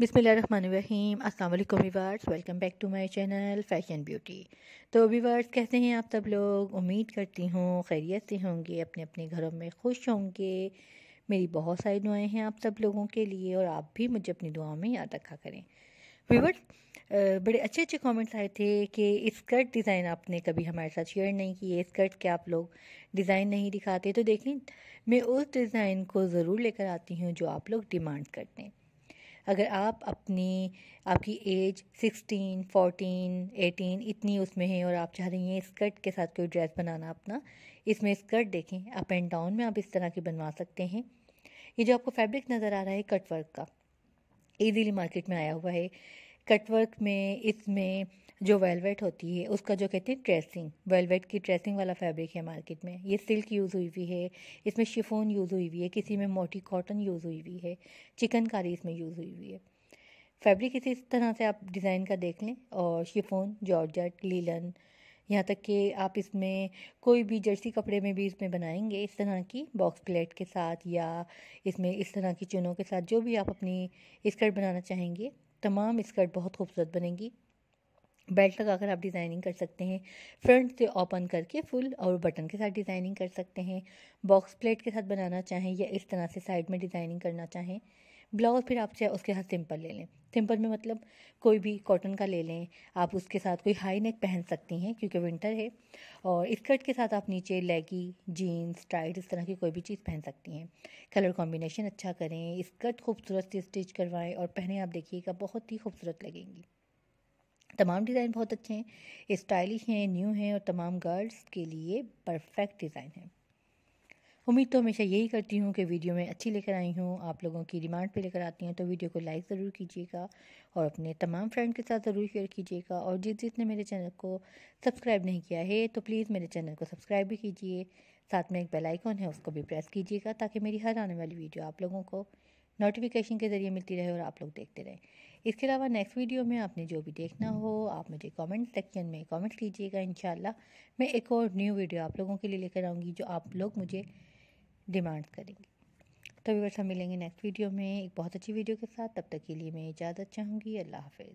बिसमीम अल्लाम viewers welcome back to my channel fashion beauty तो वीवर्स कैसे हैं आप सब लोग उम्मीद करती हूँ खैरियत से होंगे अपने अपने घरों में खुश होंगे मेरी बहुत सारी दुआएं हैं आप सब लोगों के लिए और आप भी मुझे अपनी दुआओं में याद रखा करें वीवर्स बड़े अच्छे अच्छे कमेंट्स आए थे कि स्कर्ट डिज़ाइन आपने कभी हमारे साथ शेयर नहीं किए स्कर्ट के आप लोग डिज़ाइन नहीं दिखाते तो देखें मैं उस डिज़ाइन को ज़रूर लेकर आती हूँ जो आप लोग डिमांड करते हैं अगर आप अपनी आपकी एज सिक्सटीन फोर्टीन एटीन इतनी उसमें है और आप चाह रही हैं स्कर्ट के साथ कोई ड्रेस बनाना अपना इसमें स्कर्ट देखें अप एंड डाउन में आप इस तरह की बनवा सकते हैं ये जो आपको फैब्रिक नज़र आ रहा है कटवर्क का ईजीली मार्केट में आया हुआ है कटवर्क में इसमें जो वेलवेट होती है उसका जो कहते हैं ट्रेसिंग वेलवेट की ट्रेसिंग वाला फैब्रिक है मार्केट में ये सिल्क यूज़ हुई हुई है इसमें शिफोन यूज़ हुई हुई है किसी में मोटी कॉटन यूज़ हुई हुई है चिकनकारी इसमें यूज़ हुई हुई है फैब्रिक इसी तरह से आप डिज़ाइन का देख लें और शिफोन जॉर्जट लीलन यहाँ तक कि आप इसमें कोई भी जर्सी कपड़े में भी इसमें बनाएंगे इस तरह की बॉक्स प्लेट के साथ या इसमें इस तरह की चुनों के साथ जो भी आप अपनी स्कर्ट बनाना चाहेंगे तमाम स्कर्ट बहुत खूबसूरत बनेगी बेल्ट लगाकर आप डिज़ाइनिंग कर सकते हैं फ्रंट से ओपन करके फुल और बटन के साथ डिज़ाइनिंग कर सकते हैं बॉक्स प्लेट के साथ बनाना चाहें या इस तरह से साइड में डिज़ाइनिंग करना चाहें ब्लाउज़ फिर आप चाहे उसके साथ सिंपल ले लें सिंपल में मतलब कोई भी कॉटन का ले लें आप उसके साथ कोई हाई नेक पहन सकती हैं क्योंकि विंटर है और स्कर्ट के साथ आप नीचे लेगी जीन्स टाइट इस तरह की कोई भी चीज़ पहन सकती हैं कलर कॉम्बिनेशन अच्छा करें स्कर्ट खूबसूरत से स्टिच करवाएं और पहने आप देखिएगा बहुत ही खूबसूरत लगेंगी तमाम डिज़ाइन बहुत अच्छे हैं स्टाइलिश हैं न्यू हैं और तमाम गर्ल्स के लिए परफेक्ट डिज़ाइन हैं उम्मीद तो हमेशा यही करती हूँ कि वीडियो में अच्छी लेकर आई हूँ आप लोगों की डिमांड पे लेकर आती हैं तो वीडियो को लाइक ज़रूर कीजिएगा और अपने तमाम फ्रेंड के साथ ज़रूर शेयर कीजिएगा और जिस जिसने मेरे चैनल को सब्सक्राइब नहीं किया है तो प्लीज़ मेरे चैनल को सब्सक्राइब भी कीजिए साथ में एक बेल आइकॉन है उसको भी प्रेस कीजिएगा ताकि मेरी हर आने वाली वीडियो आप लोगों को नोटिफिकेशन के ज़रिए मिलती रहे और आप लोग देखते रहें इसके अलावा नेक्स्ट वीडियो में आपने जो भी देखना हो आप मुझे कमेंट सेक्शन में कमेंट कीजिएगा इन मैं एक और न्यू वीडियो आप लोगों के लिए लेकर आऊँगी जो आप लोग मुझे डिमांड करेंगे तो व्यवर्स मिलेंगे नेक्स्ट वीडियो में एक बहुत अच्छी वीडियो के साथ तब तक के लिए मैं इजाज़त चाहूँगी अल्लाह हाफिज़